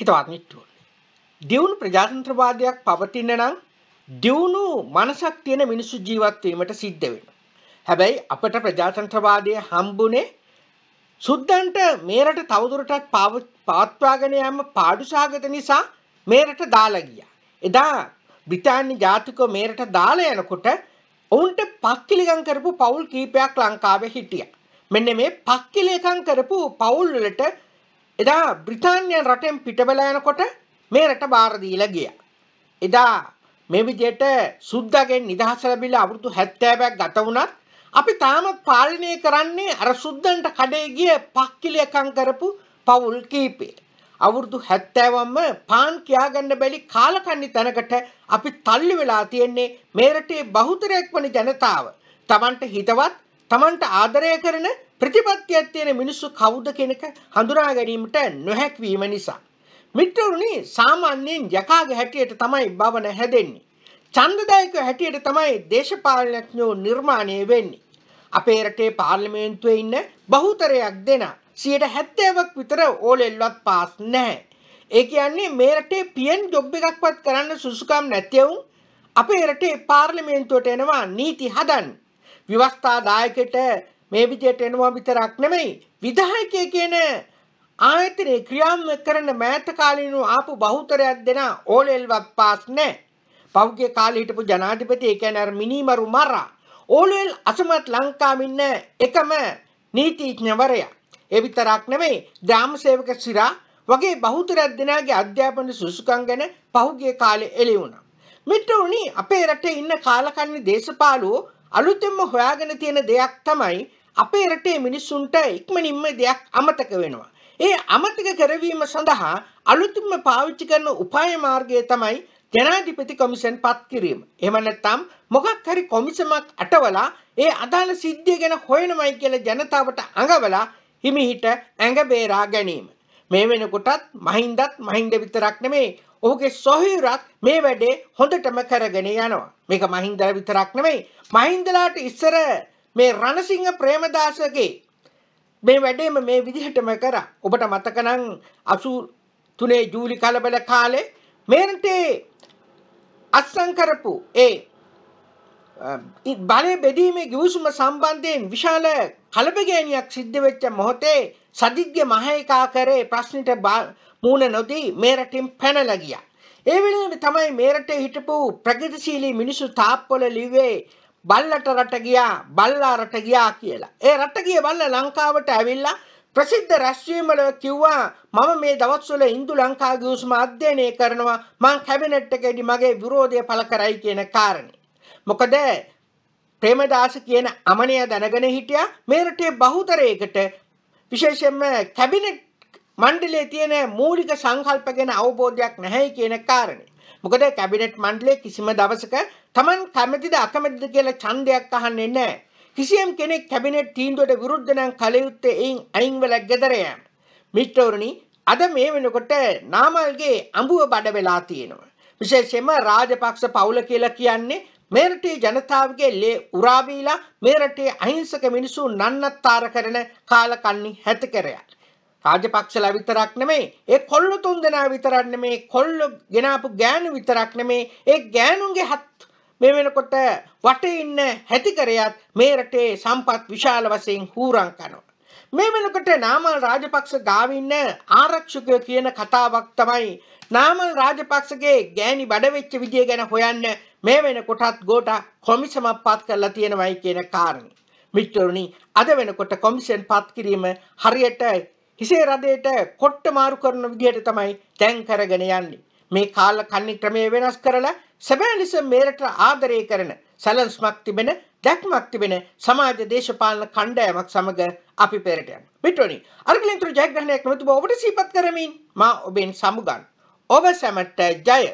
හිතවත් මිත්‍රෝ දියුණු ප්‍රජාතන්ත්‍රවාදයක් පවතින නම් දියුණු මනසක් තියෙන මිනිස්සු ජීවත් වීමට සිද්ධ වෙනවා. හැබැයි අපට ප්‍රජාතන්ත්‍රවාදයේ හම්බුනේ සුද්දන්ට මේරට තවදුරටත් පවත්වාගෙන යාම පාඩුසහගත නිසා මේරට දාලා ගියා. එදා බ්‍රිතාන්‍ය ජාතිකව මේරට දාලා යනකොට ඔවුන්ට පක්කිලිකම් කරපු පවුල් කීපයක් ලංකාවේ හිටියා. මෙන්න මේ පක්කිලිකම් කරපු පවුල් වලට එදා බ්‍රිතාන්‍යයන් රටෙන් පිටබල යනකොට මේ රට බාරදීල ගිය. එදා මෙවිදියට සුද්දගෙන් නිදහස ලැබිලා අවුරුදු 70ක් ගත වුණත් අපි තාමත් පාලනය කරන්නේ අර සුද්දන්ට කඩේ ගිය පක්කිලියකම් කරපු පවුල් කීපේ. අවුරුදු 70වම පාන් කියාගන්න බැරි කාලකන්ණි තැනකට අපි තල්ලි වෙලා තියෙන්නේ මේ රටේ බහුතරයක් වන ජනතාව. Tamanට හිතවත්, Tamanට ආදරය කරන ප්‍රතිපත්තියක් තියෙන මිනිස්සු කවුද කෙනෙක් හඳුනා ගැනීමට නොහැකිවීම නිසා. මිත්‍රවරුනි සාමාන්‍යයෙන් යකාගේ හැටියට තමයි භවන හැදෙන්නේ. ඡන්දදායක හැටියට තමයි දේශපාලනඥයෝ නිර්මාණය වෙන්නේ. අපේ රටේ පාර්ලිමේන්තුවේ ඉන්න බහුතරයක් දෙනා 70%ක් විතර ඕලෙල්වත් පාස් නැහැ. ඒ කියන්නේ මේ රටේ PN ජොබ් එකක්වත් කරන්න සුසුකම් නැතිවුන් අපේ රටේ පාර්ලිමේන්තුවට එනවා නීති හදන්න. විවස්ථාදායකට මේ විදියට එනවා විතරක් නෙමෙයි විධායකය කියන ආයතනය ක්‍රියාත්මක කරන මෑත කාලීනව ආපු බහුතරයක් දෙන ඕලෙල්වත් පාස් නැහැ. පෞද්ගලික කාලේ හිටපු ජනාධිපති ඒ කියන්නේ අර මිනිමරු මරා ඕලෙල් අසමත් ලංකාවේ ඉන්න එකම නීතිඥවරයා. ඒ විතරක් නෙමෙයි ග්‍රාම සේවක සිරා වගේ බහුතරයක් දෙනාගේ අධ්‍යාපන සුසුකම් ගැන පහුගිය කාලේ එළි වුණා. මිත්‍රුනි අපේ රටේ ඉන්න කාලකන්ණි දේශපාලුවෝ අලුතෙන්ම හොයාගෙන තියෙන දෙයක් තමයි අපේ රටේ මිනිස්සුන්ට ඉක්මනින්ම දෙයක් අමතක වෙනවා. ඒ අමතක කරවීම සඳහා අලුතින්ම පාවිච්චි කරන උපාය මාර්ගය තමයි ජනාධිපති කොමිෂන් පත් කිරීම. එහෙම නැත්නම් මොකක් හරි කොමිසමක් අටවලා ඒ අදාළ සිද්ධිය ගැන හොයනමයි කියලා ජනතාවට අඟවලා හිමිහිට ඇඟ බේරා ගැනීම. මේ වෙනකොටත් මහින්දත් මහින්ද විතරක් නෙමේ ඔහුගේ සොහිරත් මේ වැඩේ හොඳටම කරගෙන යනවා. මේක මහින්දලා විතරක් නෙමෙයි. මහින්දලාට ඉස්සර මේ රණසිංහ ප්‍රේමදාසගේ මේ වැඩේම මේ විදිහටම කරා. ඔබට මතක නම් 83 ජූලි කලබල කාලේ මේරටේ අත්සන් කරපු ඒ බලය බෙදීමේ ගිවිසුම සම්බන්ධයෙන් විශාල කලබගෑනියක් සිද්ධ වෙච්ච මොහොතේ සදිග්ගේ මහේකා කරේ ප්‍රශ්නෙට මූණ නොදී මේරටින් පැනලා ගියා. ඒ වෙලාවේ තමයි මේරටේ හිටපු ප්‍රගතිශීලී මිනිසු තාප්පොළ ලිව්වේ බල්ලට රට ගියා බල්ලා රට ගියා කියලා. ඒ රට ගිය බල්ල ලංකාවට ඇවිල්ලා ප්‍රසිද්ධ රැස්වීමල කිව්වා මම මේ දවස්වල ඉන්දු ලංකා ගිවිසුම අධ්‍යයනය කරනවා මං කැබිනට් එකේදී මගේ විරෝධය පළ කරයි කියන කාරණේ. මොකද ප්‍රේමදාස කියන අමනය දැනගෙන හිටියා මේ රටේ බහුතරයකට විශේෂයෙන්ම කැබිනට් මණ්ඩලයේ තියෙන මූලික සංකල්ප ගැන අවබෝධයක් නැහැ කියන කාරණේ. මොකද කැබිනට් මණ්ඩලයේ කිසිම දවසක Taman කැමැතිද අකමැතිද කියලා ඡන්දයක් අහන්නේ නැහැ. කිසියම් කෙනෙක් කැබිනට් තීන්දුවට විරුද්ධ නම් කලයුත්තේ එයින් අයින් වෙලා ගෙදර යෑම. මිත්‍රවරුනි, අද මේ වෙනකොට නාමල්ගේ අඹුව බඩ වෙලා තියෙනවා. විශේෂයෙන්ම රාජපක්ෂ පවුල කියලා කියන්නේ මේ රටේ ජනතාවගේ ලේ උරාබීලා මේ රටේ අහිංසක මිනිසුන් නන්නත්තර කරන කාලකන්ණි හැතකරයක්. රාජපක්ෂලා විතරක් නෙමේ ඒ කොල්ලු තුන් දෙනා විතරක් නෙමේ කොල්ලු ගෙනාපු ගෑනු විතරක් නෙමේ ඒ ගෑනුන්ගේ හත් මේ වෙනකොට වටේ ඉන්න හැතිකරයත් මේ රටේ සම්පත් විශාල වශයෙන් හූරම් කරනවා මේ වෙනකොට නාමල් රාජපක්ෂ ගාව ඉන්න ආරක්ෂකයෝ කියන කතාවක් තමයි නාමල් රාජපක්ෂගේ ගෑණි බඩවෙච්ච විදිය ගැන හොයන්න මේ වෙනකොටත් ගෝට කොමිසමක් පත් කරලා තියෙනවයි කියන කාරණේ. මිත්‍රෝනි අද වෙනකොට කොමිෂන් පත් කිරීම හරියට හිසේ රදේට කොට්ට මාරු කරන විදිහට තමයි තැන් කරගෙන යන්නේ. මේ කාල කන්නි ක්‍රමය වෙනස් කරලා සැබෑ ලෙස මේරට ආදරය කරන සැලන්ස්මක් තිබෙන දැක්මක් තිබෙන සමාජ දේශපාලන කණ්ඩායමක් සමග අපි පෙරට යන. මිට්‍රෝනි අර්ගලින්තුරු ජයග්‍රහණයක් නොතිබ ඔබට සීපත් කරමින් මා ඔබෙන් සමුගන්. ඔබ සැමට ජය!